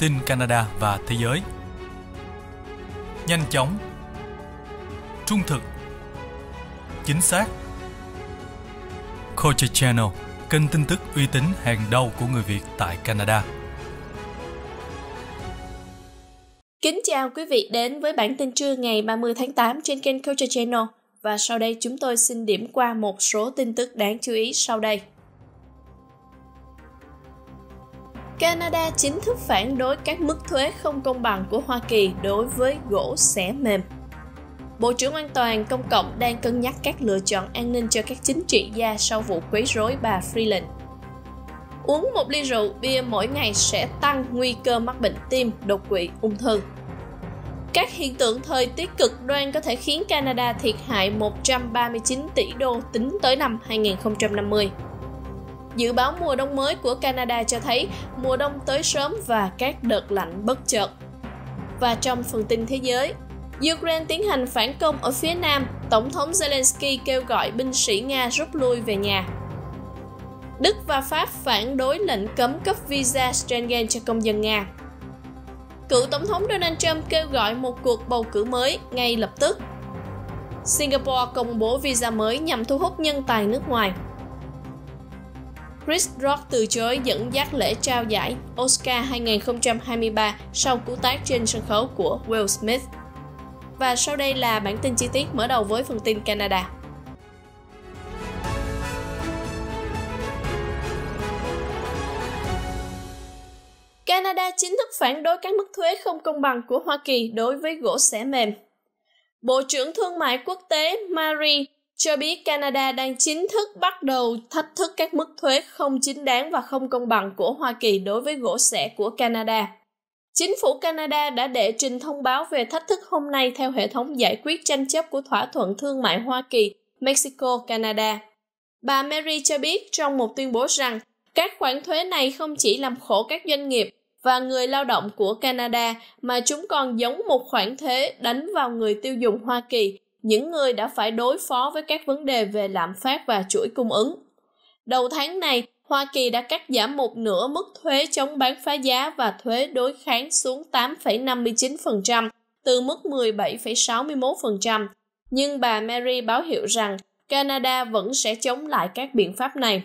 tin Canada và thế giới. Nhanh chóng, trung thực, chính xác. Culture Channel, kênh tin tức uy tín hàng đầu của người Việt tại Canada. Kính chào quý vị đến với bản tin trưa ngày 30 tháng 8 trên kênh Culture Channel và sau đây chúng tôi xin điểm qua một số tin tức đáng chú ý sau đây. Canada chính thức phản đối các mức thuế không công bằng của Hoa Kỳ đối với gỗ xẻ mềm. Bộ trưởng An toàn Công cộng đang cân nhắc các lựa chọn an ninh cho các chính trị gia sau vụ quấy rối bà Freeland. Uống một ly rượu bia mỗi ngày sẽ tăng nguy cơ mắc bệnh tim, đột quỵ, ung thư. Các hiện tượng thời tiết cực đoan có thể khiến Canada thiệt hại 139 tỷ đô tính tới năm 2050. Dự báo mùa đông mới của Canada cho thấy mùa đông tới sớm và các đợt lạnh bất chợt. Và trong phần tin thế giới, Ukraine tiến hành phản công ở phía nam, Tổng thống Zelensky kêu gọi binh sĩ Nga rút lui về nhà. Đức và Pháp phản đối lệnh cấm cấp visa Schengen cho công dân Nga. Cựu Tổng thống Donald Trump kêu gọi một cuộc bầu cử mới ngay lập tức. Singapore công bố visa mới nhằm thu hút nhân tài nước ngoài. Chris Rock từ chối dẫn dắt lễ trao giải Oscar 2023 sau cú tác trên sân khấu của Will Smith. Và sau đây là bản tin chi tiết mở đầu với phần tin Canada. Canada chính thức phản đối các mức thuế không công bằng của Hoa Kỳ đối với gỗ xẻ mềm. Bộ trưởng Thương mại Quốc tế Marie cho biết Canada đang chính thức bắt đầu thách thức các mức thuế không chính đáng và không công bằng của Hoa Kỳ đối với gỗ sẻ của Canada. Chính phủ Canada đã đệ trình thông báo về thách thức hôm nay theo hệ thống giải quyết tranh chấp của thỏa thuận thương mại Hoa Kỳ, Mexico, Canada. Bà Mary cho biết trong một tuyên bố rằng các khoản thuế này không chỉ làm khổ các doanh nghiệp và người lao động của Canada mà chúng còn giống một khoản thuế đánh vào người tiêu dùng Hoa Kỳ những người đã phải đối phó với các vấn đề về lạm phát và chuỗi cung ứng. Đầu tháng này, Hoa Kỳ đã cắt giảm một nửa mức thuế chống bán phá giá và thuế đối kháng xuống 8,59% từ mức 17,61%. Nhưng bà Mary báo hiệu rằng Canada vẫn sẽ chống lại các biện pháp này.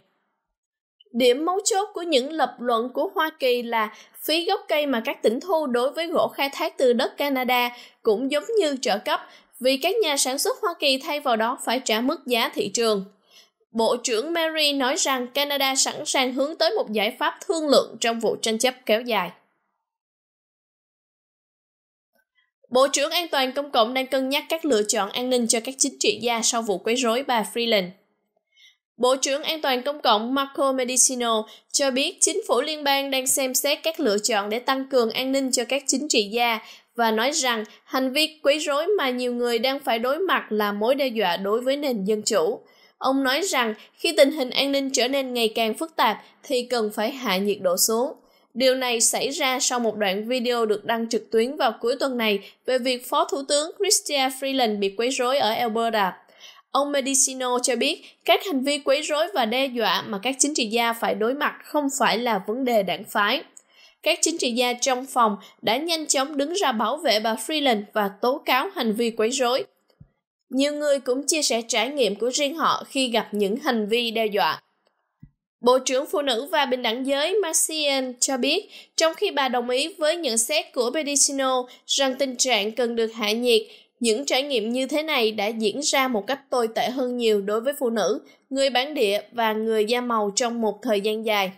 Điểm mấu chốt của những lập luận của Hoa Kỳ là phí gốc cây mà các tỉnh thu đối với gỗ khai thác từ đất Canada cũng giống như trợ cấp vì các nhà sản xuất Hoa Kỳ thay vào đó phải trả mức giá thị trường. Bộ trưởng Mary nói rằng Canada sẵn sàng hướng tới một giải pháp thương lượng trong vụ tranh chấp kéo dài. Bộ trưởng An toàn Công cộng đang cân nhắc các lựa chọn an ninh cho các chính trị gia sau vụ quấy rối bà Freeland. Bộ trưởng An toàn Công cộng Marco Medicino cho biết chính phủ liên bang đang xem xét các lựa chọn để tăng cường an ninh cho các chính trị gia và nói rằng hành vi quấy rối mà nhiều người đang phải đối mặt là mối đe dọa đối với nền dân chủ. Ông nói rằng khi tình hình an ninh trở nên ngày càng phức tạp thì cần phải hạ nhiệt độ xuống. Điều này xảy ra sau một đoạn video được đăng trực tuyến vào cuối tuần này về việc Phó Thủ tướng Christian Freeland bị quấy rối ở Alberta. Ông Medicino cho biết các hành vi quấy rối và đe dọa mà các chính trị gia phải đối mặt không phải là vấn đề đảng phái các chính trị gia trong phòng đã nhanh chóng đứng ra bảo vệ bà Freeland và tố cáo hành vi quấy rối. Nhiều người cũng chia sẻ trải nghiệm của riêng họ khi gặp những hành vi đe dọa. Bộ trưởng Phụ nữ và Bình đẳng giới Marcian cho biết, trong khi bà đồng ý với nhận xét của Bedicino rằng tình trạng cần được hạ nhiệt, những trải nghiệm như thế này đã diễn ra một cách tồi tệ hơn nhiều đối với phụ nữ, người bản địa và người da màu trong một thời gian dài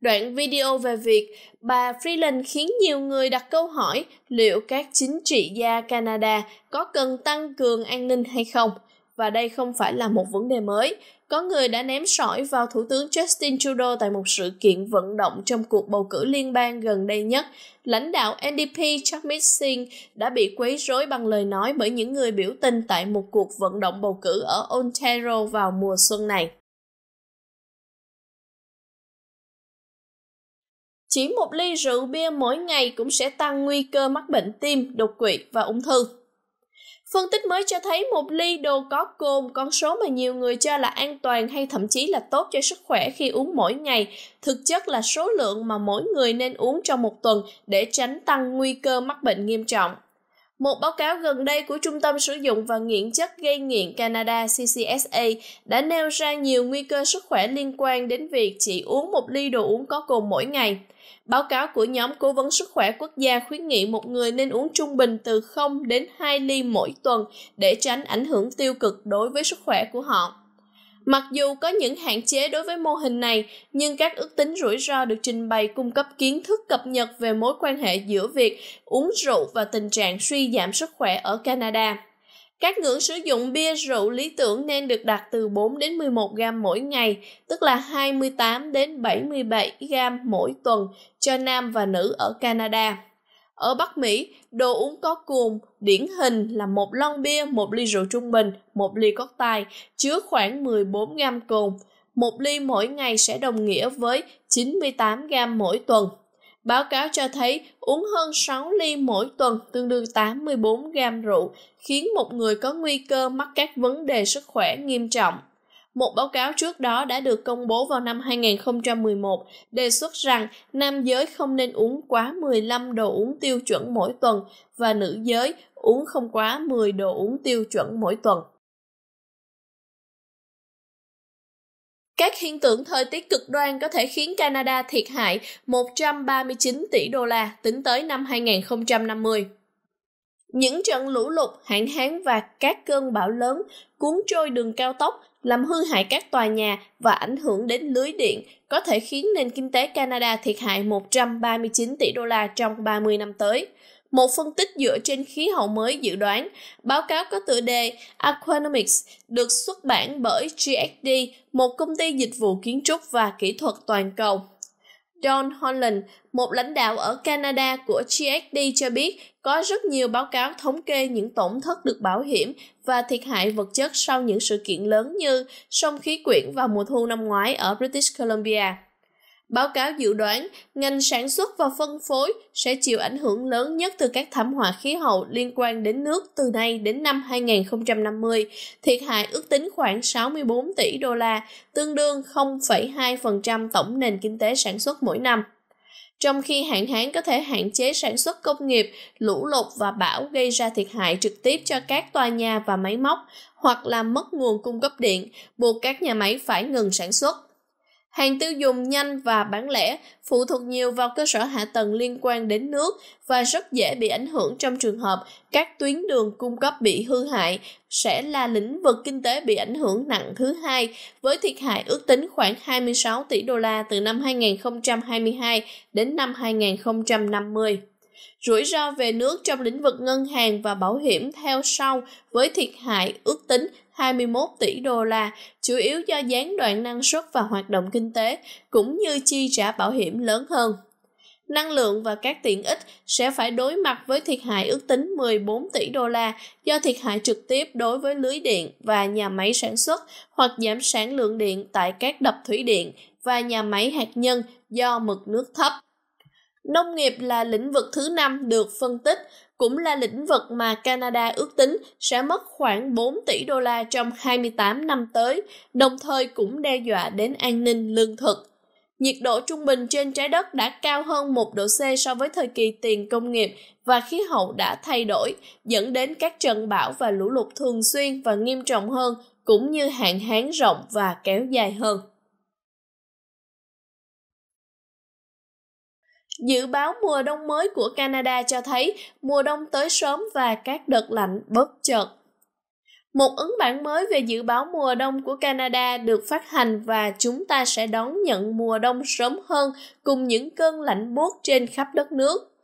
đoạn video về việc bà Freeland khiến nhiều người đặt câu hỏi liệu các chính trị gia Canada có cần tăng cường an ninh hay không. Và đây không phải là một vấn đề mới. Có người đã ném sỏi vào Thủ tướng Justin Trudeau tại một sự kiện vận động trong cuộc bầu cử liên bang gần đây nhất. Lãnh đạo NDP Charmit Singh đã bị quấy rối bằng lời nói bởi những người biểu tình tại một cuộc vận động bầu cử ở Ontario vào mùa xuân này. Chỉ một ly rượu bia mỗi ngày cũng sẽ tăng nguy cơ mắc bệnh tim, đột quỵ và ung thư. Phân tích mới cho thấy một ly đồ có cồn, con số mà nhiều người cho là an toàn hay thậm chí là tốt cho sức khỏe khi uống mỗi ngày, thực chất là số lượng mà mỗi người nên uống trong một tuần để tránh tăng nguy cơ mắc bệnh nghiêm trọng. Một báo cáo gần đây của Trung tâm Sử dụng và Nghiện chất gây nghiện Canada CCSA đã nêu ra nhiều nguy cơ sức khỏe liên quan đến việc chỉ uống một ly đồ uống có cồn mỗi ngày – Báo cáo của nhóm Cố vấn Sức khỏe Quốc gia khuyến nghị một người nên uống trung bình từ 0 đến 2 ly mỗi tuần để tránh ảnh hưởng tiêu cực đối với sức khỏe của họ. Mặc dù có những hạn chế đối với mô hình này, nhưng các ước tính rủi ro được trình bày cung cấp kiến thức cập nhật về mối quan hệ giữa việc uống rượu và tình trạng suy giảm sức khỏe ở Canada. Các ngưỡng sử dụng bia rượu lý tưởng nên được đặt từ 4 đến 11 gram mỗi ngày, tức là 28 đến 77 gram mỗi tuần cho nam và nữ ở Canada. Ở Bắc Mỹ, đồ uống có cồn điển hình là một lon bia, một ly rượu trung bình, một ly cocktail chứa khoảng 14 gram cồn. Một ly mỗi ngày sẽ đồng nghĩa với 98 gram mỗi tuần. Báo cáo cho thấy uống hơn 6 ly mỗi tuần tương đương 84 gram rượu, khiến một người có nguy cơ mắc các vấn đề sức khỏe nghiêm trọng. Một báo cáo trước đó đã được công bố vào năm 2011 đề xuất rằng nam giới không nên uống quá 15 đồ uống tiêu chuẩn mỗi tuần và nữ giới uống không quá 10 đồ uống tiêu chuẩn mỗi tuần. Các hiện tượng thời tiết cực đoan có thể khiến Canada thiệt hại 139 tỷ đô la tính tới năm 2050. Những trận lũ lụt, hạn hán và các cơn bão lớn cuốn trôi đường cao tốc làm hư hại các tòa nhà và ảnh hưởng đến lưới điện có thể khiến nền kinh tế Canada thiệt hại 139 tỷ đô la trong 30 năm tới. Một phân tích dựa trên khí hậu mới dự đoán, báo cáo có tựa đề Aquanomics được xuất bản bởi GXD, một công ty dịch vụ kiến trúc và kỹ thuật toàn cầu. Don Holland, một lãnh đạo ở Canada của GXD cho biết có rất nhiều báo cáo thống kê những tổn thất được bảo hiểm và thiệt hại vật chất sau những sự kiện lớn như sông khí quyển vào mùa thu năm ngoái ở British Columbia. Báo cáo dự đoán, ngành sản xuất và phân phối sẽ chịu ảnh hưởng lớn nhất từ các thảm họa khí hậu liên quan đến nước từ nay đến năm 2050, thiệt hại ước tính khoảng 64 tỷ đô la, tương đương 0,2% tổng nền kinh tế sản xuất mỗi năm. Trong khi hạn hán có thể hạn chế sản xuất công nghiệp, lũ lụt và bão gây ra thiệt hại trực tiếp cho các tòa nhà và máy móc, hoặc làm mất nguồn cung cấp điện, buộc các nhà máy phải ngừng sản xuất. Hàng tiêu dùng nhanh và bán lẻ phụ thuộc nhiều vào cơ sở hạ tầng liên quan đến nước và rất dễ bị ảnh hưởng trong trường hợp các tuyến đường cung cấp bị hư hại sẽ là lĩnh vực kinh tế bị ảnh hưởng nặng thứ hai với thiệt hại ước tính khoảng 26 tỷ đô la từ năm 2022 đến năm 2050 rủi ro về nước trong lĩnh vực ngân hàng và bảo hiểm theo sau với thiệt hại ước tính 21 tỷ đô la, chủ yếu do gián đoạn năng suất và hoạt động kinh tế, cũng như chi trả bảo hiểm lớn hơn. Năng lượng và các tiện ích sẽ phải đối mặt với thiệt hại ước tính 14 tỷ đô la do thiệt hại trực tiếp đối với lưới điện và nhà máy sản xuất hoặc giảm sản lượng điện tại các đập thủy điện và nhà máy hạt nhân do mực nước thấp. Nông nghiệp là lĩnh vực thứ năm được phân tích, cũng là lĩnh vực mà Canada ước tính sẽ mất khoảng 4 tỷ đô la trong 28 năm tới, đồng thời cũng đe dọa đến an ninh lương thực. Nhiệt độ trung bình trên trái đất đã cao hơn 1 độ C so với thời kỳ tiền công nghiệp và khí hậu đã thay đổi, dẫn đến các trận bão và lũ lụt thường xuyên và nghiêm trọng hơn, cũng như hạn hán rộng và kéo dài hơn. Dự báo mùa đông mới của Canada cho thấy mùa đông tới sớm và các đợt lạnh bất chợt. Một ấn bản mới về dự báo mùa đông của Canada được phát hành và chúng ta sẽ đón nhận mùa đông sớm hơn cùng những cơn lạnh buốt trên khắp đất nước.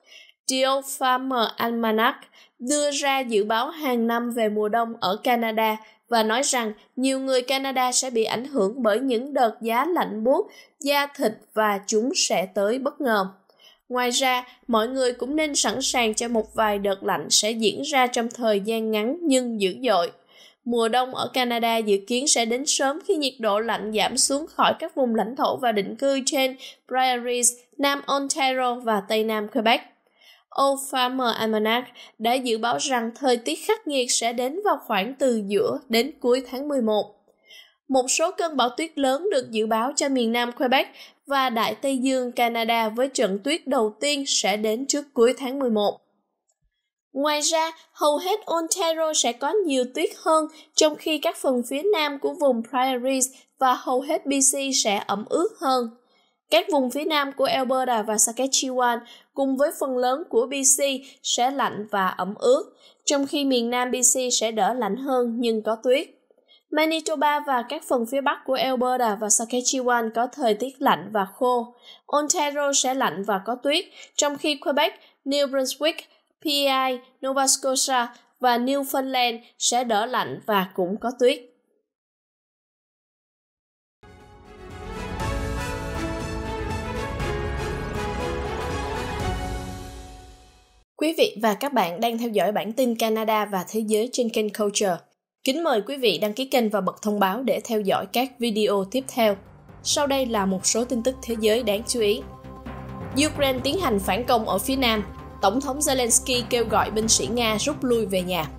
Deal Farmer Almanac đưa ra dự báo hàng năm về mùa đông ở Canada và nói rằng nhiều người Canada sẽ bị ảnh hưởng bởi những đợt giá lạnh buốt, da thịt và chúng sẽ tới bất ngờ. Ngoài ra, mọi người cũng nên sẵn sàng cho một vài đợt lạnh sẽ diễn ra trong thời gian ngắn nhưng dữ dội. Mùa đông ở Canada dự kiến sẽ đến sớm khi nhiệt độ lạnh giảm xuống khỏi các vùng lãnh thổ và định cư trên Prairies, Nam Ontario và Tây Nam Quebec. Old Farmer Almanac đã dự báo rằng thời tiết khắc nghiệt sẽ đến vào khoảng từ giữa đến cuối tháng 11 một số cơn bão tuyết lớn được dự báo cho miền Nam Quebec và Đại Tây Dương Canada với trận tuyết đầu tiên sẽ đến trước cuối tháng 11. Ngoài ra, hầu hết Ontario sẽ có nhiều tuyết hơn, trong khi các phần phía nam của vùng Prairies và hầu hết BC sẽ ẩm ướt hơn. Các vùng phía nam của Alberta và Saskatchewan cùng với phần lớn của BC sẽ lạnh và ẩm ướt, trong khi miền nam BC sẽ đỡ lạnh hơn nhưng có tuyết. Manitoba và các phần phía bắc của Alberta và Saskatchewan có thời tiết lạnh và khô. Ontario sẽ lạnh và có tuyết, trong khi Quebec, New Brunswick, PEI, Nova Scotia và Newfoundland sẽ đỡ lạnh và cũng có tuyết. Quý vị và các bạn đang theo dõi bản tin Canada và Thế giới trên kênh Culture. Kính mời quý vị đăng ký kênh và bật thông báo để theo dõi các video tiếp theo. Sau đây là một số tin tức thế giới đáng chú ý. Ukraine tiến hành phản công ở phía Nam. Tổng thống Zelensky kêu gọi binh sĩ Nga rút lui về nhà.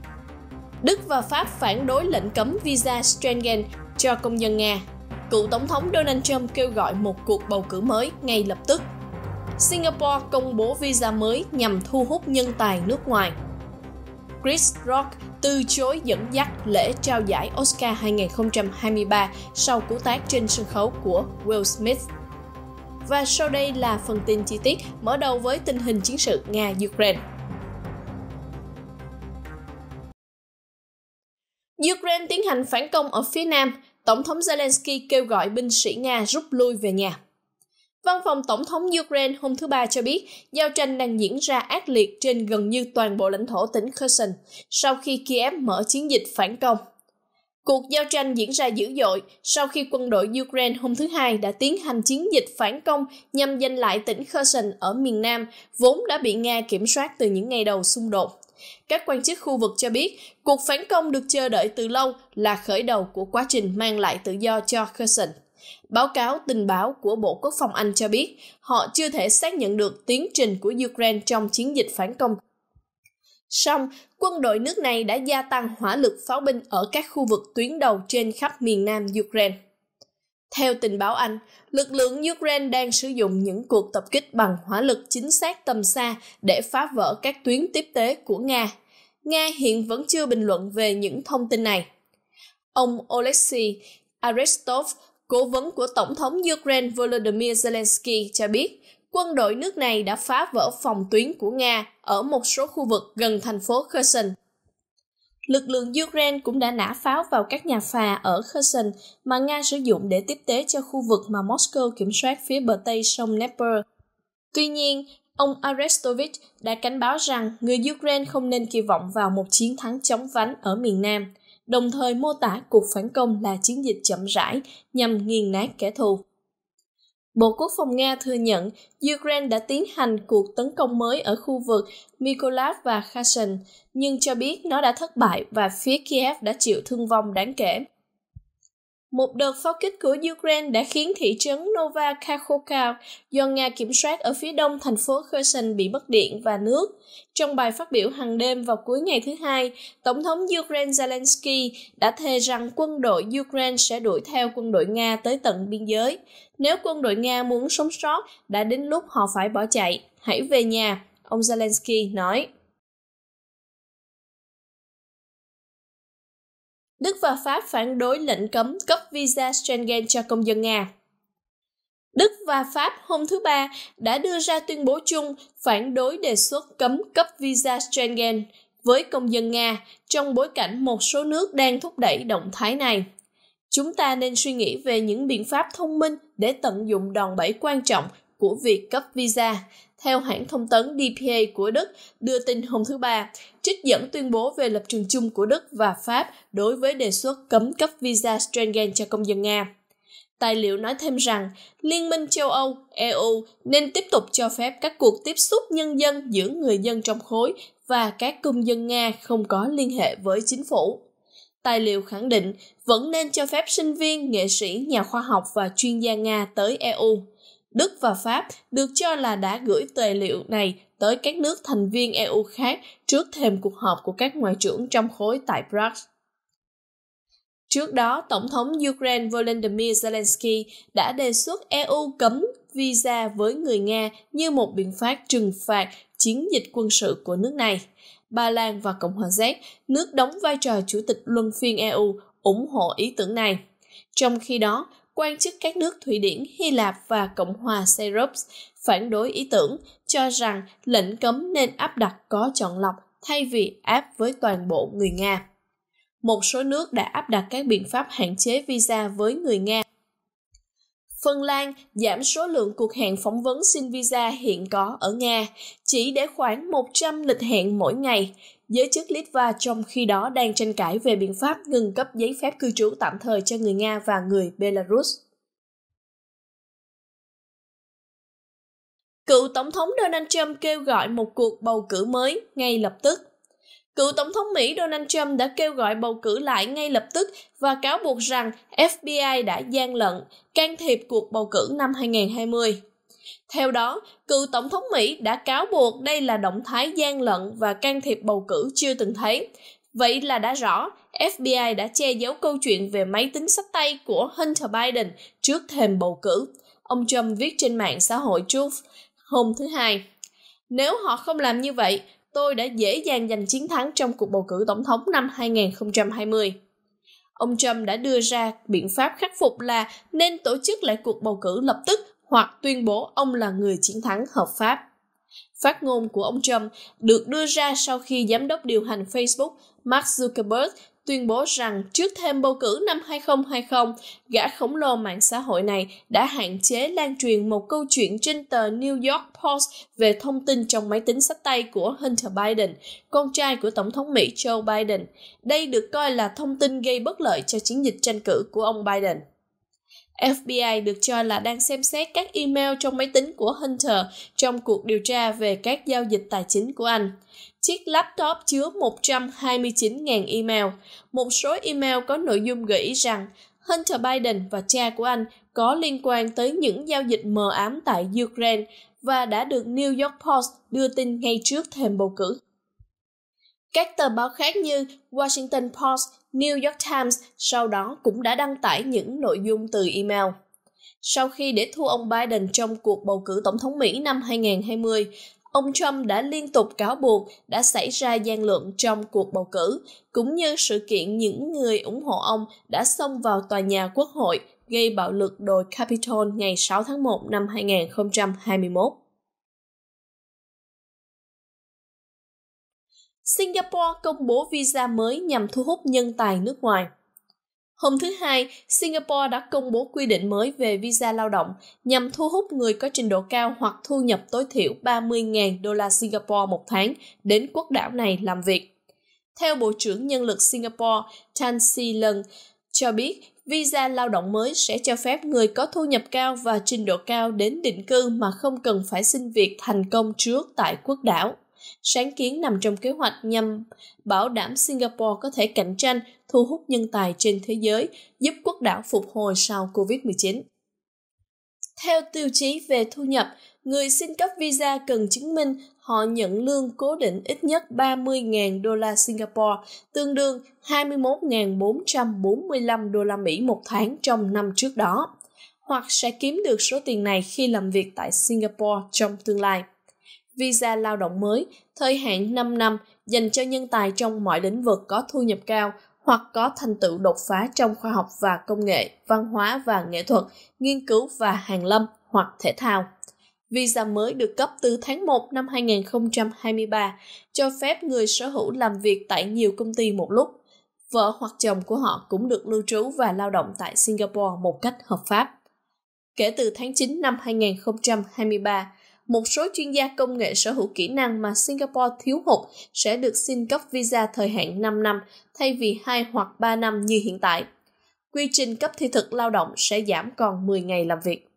Đức và Pháp phản đối lệnh cấm visa Schengen cho công dân Nga. Cựu Tổng thống Donald Trump kêu gọi một cuộc bầu cử mới ngay lập tức. Singapore công bố visa mới nhằm thu hút nhân tài nước ngoài. Chris Rock từ chối dẫn dắt lễ trao giải Oscar 2023 sau cú tác trên sân khấu của Will Smith. Và sau đây là phần tin chi tiết, mở đầu với tình hình chiến sự Nga-Ukraine. Ukraine tiến hành phản công ở phía Nam, Tổng thống Zelensky kêu gọi binh sĩ Nga rút lui về nhà. Văn phòng Tổng thống Ukraine hôm thứ Ba cho biết, giao tranh đang diễn ra ác liệt trên gần như toàn bộ lãnh thổ tỉnh Kherson sau khi Kiev mở chiến dịch phản công. Cuộc giao tranh diễn ra dữ dội sau khi quân đội Ukraine hôm thứ Hai đã tiến hành chiến dịch phản công nhằm giành lại tỉnh Kherson ở miền Nam, vốn đã bị Nga kiểm soát từ những ngày đầu xung đột. Các quan chức khu vực cho biết, cuộc phản công được chờ đợi từ lâu là khởi đầu của quá trình mang lại tự do cho Kherson. Báo cáo tình báo của Bộ Quốc phòng Anh cho biết họ chưa thể xác nhận được tiến trình của Ukraine trong chiến dịch phản công. Song, quân đội nước này đã gia tăng hỏa lực pháo binh ở các khu vực tuyến đầu trên khắp miền nam Ukraine. Theo tình báo Anh, lực lượng Ukraine đang sử dụng những cuộc tập kích bằng hỏa lực chính xác tầm xa để phá vỡ các tuyến tiếp tế của Nga. Nga hiện vẫn chưa bình luận về những thông tin này. Ông Oleksiy Arestov, Cố vấn của Tổng thống Ukraine Volodymyr Zelensky cho biết, quân đội nước này đã phá vỡ phòng tuyến của Nga ở một số khu vực gần thành phố Kherson. Lực lượng Ukraine cũng đã nã pháo vào các nhà phà ở Kherson mà Nga sử dụng để tiếp tế cho khu vực mà Moscow kiểm soát phía bờ Tây sông Dnieper. Tuy nhiên, ông Arestovich đã cảnh báo rằng người Ukraine không nên kỳ vọng vào một chiến thắng chống vánh ở miền Nam – đồng thời mô tả cuộc phản công là chiến dịch chậm rãi nhằm nghiền nát kẻ thù. Bộ Quốc phòng Nga thừa nhận Ukraine đã tiến hành cuộc tấn công mới ở khu vực Mykolaiv và Kherson, nhưng cho biết nó đã thất bại và phía Kiev đã chịu thương vong đáng kể. Một đợt pháo kích của Ukraine đã khiến thị trấn Nova Kakhovka do Nga kiểm soát ở phía đông thành phố Kherson bị mất điện và nước. Trong bài phát biểu hàng đêm vào cuối ngày thứ Hai, Tổng thống Ukraine Zelensky đã thề rằng quân đội Ukraine sẽ đuổi theo quân đội Nga tới tận biên giới. Nếu quân đội Nga muốn sống sót, đã đến lúc họ phải bỏ chạy. Hãy về nhà, ông Zelensky nói. Đức và Pháp phản đối lệnh cấm cấp visa Schengen cho công dân Nga. Đức và Pháp hôm thứ Ba đã đưa ra tuyên bố chung phản đối đề xuất cấm cấp visa Schengen với công dân Nga trong bối cảnh một số nước đang thúc đẩy động thái này. Chúng ta nên suy nghĩ về những biện pháp thông minh để tận dụng đòn bẩy quan trọng của việc cấp visa. Theo hãng thông tấn DPA của Đức đưa tin hôm thứ Ba, trích dẫn tuyên bố về lập trường chung của Đức và Pháp đối với đề xuất cấm cấp visa Schengen cho công dân Nga. Tài liệu nói thêm rằng, Liên minh châu Âu, EU nên tiếp tục cho phép các cuộc tiếp xúc nhân dân giữa người dân trong khối và các công dân Nga không có liên hệ với chính phủ. Tài liệu khẳng định vẫn nên cho phép sinh viên, nghệ sĩ, nhà khoa học và chuyên gia Nga tới EU. Đức và Pháp được cho là đã gửi tài liệu này tới các nước thành viên EU khác trước thêm cuộc họp của các ngoại trưởng trong khối tại Prague. Trước đó, Tổng thống Ukraine Volodymyr Zelensky đã đề xuất EU cấm visa với người Nga như một biện pháp trừng phạt chiến dịch quân sự của nước này. Ba Lan và Cộng hòa Séc, nước đóng vai trò chủ tịch luân phiên EU, ủng hộ ý tưởng này. Trong khi đó, quan chức các nước Thụy Điển, Hy Lạp và Cộng hòa Cyprus phản đối ý tưởng, cho rằng lệnh cấm nên áp đặt có chọn lọc thay vì áp với toàn bộ người Nga. Một số nước đã áp đặt các biện pháp hạn chế visa với người Nga. Phần Lan giảm số lượng cuộc hẹn phỏng vấn xin visa hiện có ở Nga, chỉ để khoảng 100 lịch hẹn mỗi ngày, giới chức Litva trong khi đó đang tranh cãi về biện pháp ngừng cấp giấy phép cư trú tạm thời cho người Nga và người Belarus. Cựu Tổng thống Donald Trump kêu gọi một cuộc bầu cử mới ngay lập tức. Cựu Tổng thống Mỹ Donald Trump đã kêu gọi bầu cử lại ngay lập tức và cáo buộc rằng FBI đã gian lận, can thiệp cuộc bầu cử năm 2020. Theo đó, cựu Tổng thống Mỹ đã cáo buộc đây là động thái gian lận và can thiệp bầu cử chưa từng thấy. Vậy là đã rõ, FBI đã che giấu câu chuyện về máy tính sách tay của Hunter Biden trước thềm bầu cử. Ông Trump viết trên mạng xã hội Truth hôm thứ Hai. Nếu họ không làm như vậy, tôi đã dễ dàng giành chiến thắng trong cuộc bầu cử tổng thống năm 2020. Ông Trump đã đưa ra biện pháp khắc phục là nên tổ chức lại cuộc bầu cử lập tức hoặc tuyên bố ông là người chiến thắng hợp pháp. Phát ngôn của ông Trump được đưa ra sau khi giám đốc điều hành Facebook Mark Zuckerberg tuyên bố rằng trước thêm bầu cử năm 2020, gã khổng lồ mạng xã hội này đã hạn chế lan truyền một câu chuyện trên tờ New York Post về thông tin trong máy tính sách tay của Hunter Biden, con trai của Tổng thống Mỹ Joe Biden. Đây được coi là thông tin gây bất lợi cho chiến dịch tranh cử của ông Biden. FBI được cho là đang xem xét các email trong máy tính của Hunter trong cuộc điều tra về các giao dịch tài chính của anh. Chiếc laptop chứa 129.000 email. Một số email có nội dung gợi ý rằng Hunter Biden và cha của anh có liên quan tới những giao dịch mờ ám tại Ukraine và đã được New York Post đưa tin ngay trước thềm bầu cử các tờ báo khác như Washington Post, New York Times sau đó cũng đã đăng tải những nội dung từ email. Sau khi để thua ông Biden trong cuộc bầu cử tổng thống Mỹ năm 2020, ông Trump đã liên tục cáo buộc đã xảy ra gian lận trong cuộc bầu cử, cũng như sự kiện những người ủng hộ ông đã xông vào tòa nhà quốc hội gây bạo lực đồi Capitol ngày 6 tháng 1 năm 2021. Singapore công bố visa mới nhằm thu hút nhân tài nước ngoài. Hôm thứ Hai, Singapore đã công bố quy định mới về visa lao động nhằm thu hút người có trình độ cao hoặc thu nhập tối thiểu 30.000 đô la Singapore một tháng đến quốc đảo này làm việc. Theo Bộ trưởng Nhân lực Singapore Tan Si Lân cho biết, visa lao động mới sẽ cho phép người có thu nhập cao và trình độ cao đến định cư mà không cần phải xin việc thành công trước tại quốc đảo sáng kiến nằm trong kế hoạch nhằm bảo đảm Singapore có thể cạnh tranh, thu hút nhân tài trên thế giới, giúp quốc đảo phục hồi sau COVID-19. Theo tiêu chí về thu nhập, người xin cấp visa cần chứng minh họ nhận lương cố định ít nhất 30.000 đô la Singapore, tương đương 21.445 đô la Mỹ một tháng trong năm trước đó, hoặc sẽ kiếm được số tiền này khi làm việc tại Singapore trong tương lai visa lao động mới, thời hạn 5 năm dành cho nhân tài trong mọi lĩnh vực có thu nhập cao hoặc có thành tựu đột phá trong khoa học và công nghệ, văn hóa và nghệ thuật, nghiên cứu và hàng lâm hoặc thể thao. Visa mới được cấp từ tháng 1 năm 2023, cho phép người sở hữu làm việc tại nhiều công ty một lúc. Vợ hoặc chồng của họ cũng được lưu trú và lao động tại Singapore một cách hợp pháp. Kể từ tháng 9 năm 2023, một số chuyên gia công nghệ sở hữu kỹ năng mà Singapore thiếu hụt sẽ được xin cấp visa thời hạn 5 năm thay vì 2 hoặc 3 năm như hiện tại. Quy trình cấp thị thực lao động sẽ giảm còn 10 ngày làm việc.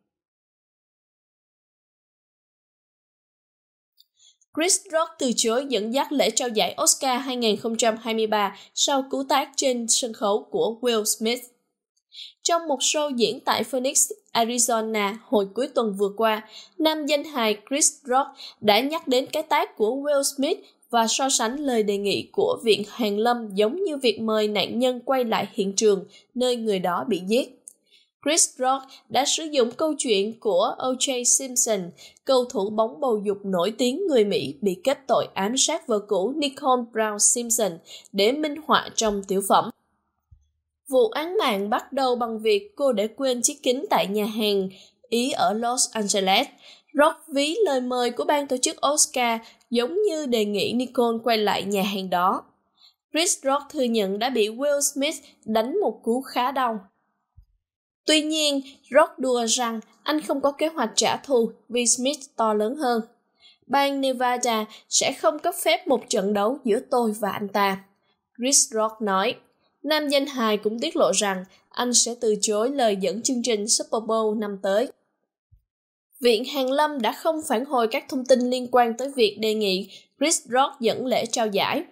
Chris Rock từ chối dẫn dắt lễ trao giải Oscar 2023 sau cú tác trên sân khấu của Will Smith. Trong một show diễn tại Phoenix, Arizona hồi cuối tuần vừa qua, nam danh hài Chris Rock đã nhắc đến cái tác của Will Smith và so sánh lời đề nghị của Viện Hàn Lâm giống như việc mời nạn nhân quay lại hiện trường nơi người đó bị giết. Chris Rock đã sử dụng câu chuyện của O.J. Simpson, cầu thủ bóng bầu dục nổi tiếng người Mỹ bị kết tội ám sát vợ cũ Nicole Brown Simpson để minh họa trong tiểu phẩm Vụ án mạng bắt đầu bằng việc cô để quên chiếc kính tại nhà hàng Ý ở Los Angeles. Rock ví lời mời của ban tổ chức Oscar giống như đề nghị Nicole quay lại nhà hàng đó. Chris Rock thừa nhận đã bị Will Smith đánh một cú khá đau. Tuy nhiên, Rock đùa rằng anh không có kế hoạch trả thù vì Smith to lớn hơn. Bang Nevada sẽ không cấp phép một trận đấu giữa tôi và anh ta. Chris Rock nói. Nam danh hài cũng tiết lộ rằng anh sẽ từ chối lời dẫn chương trình Super Bowl năm tới. Viện hàng Lâm đã không phản hồi các thông tin liên quan tới việc đề nghị Chris Rock dẫn lễ trao giải.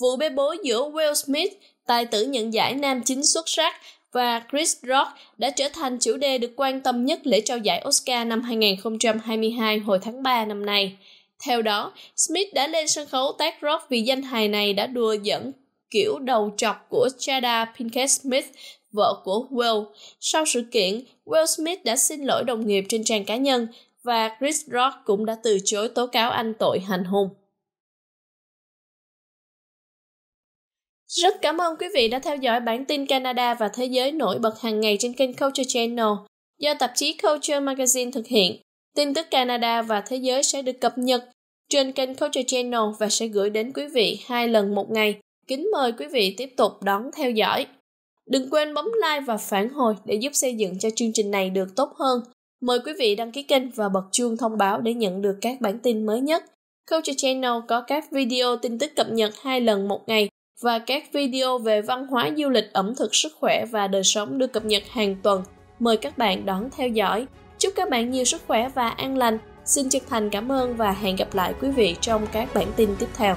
Vụ bê bối giữa Will Smith, tài tử nhận giải nam chính xuất sắc, và Chris Rock đã trở thành chủ đề được quan tâm nhất lễ trao giải Oscar năm 2022 hồi tháng 3 năm nay. Theo đó, Smith đã lên sân khấu tác rock vì danh hài này đã đùa dẫn kiểu đầu chọc của Jada Pinkett Smith, vợ của Will. Sau sự kiện, Will Smith đã xin lỗi đồng nghiệp trên trang cá nhân và Chris Rock cũng đã từ chối tố cáo anh tội hành hung. Rất cảm ơn quý vị đã theo dõi bản tin Canada và thế giới nổi bật hàng ngày trên kênh Culture Channel do tạp chí Culture Magazine thực hiện. Tin tức Canada và thế giới sẽ được cập nhật trên kênh Culture Channel và sẽ gửi đến quý vị hai lần một ngày. Kính mời quý vị tiếp tục đón theo dõi. Đừng quên bấm like và phản hồi để giúp xây dựng cho chương trình này được tốt hơn. Mời quý vị đăng ký kênh và bật chuông thông báo để nhận được các bản tin mới nhất. Culture Channel có các video tin tức cập nhật hai lần một ngày và các video về văn hóa du lịch, ẩm thực, sức khỏe và đời sống được cập nhật hàng tuần. Mời các bạn đón theo dõi. Chúc các bạn nhiều sức khỏe và an lành. Xin chân thành cảm ơn và hẹn gặp lại quý vị trong các bản tin tiếp theo.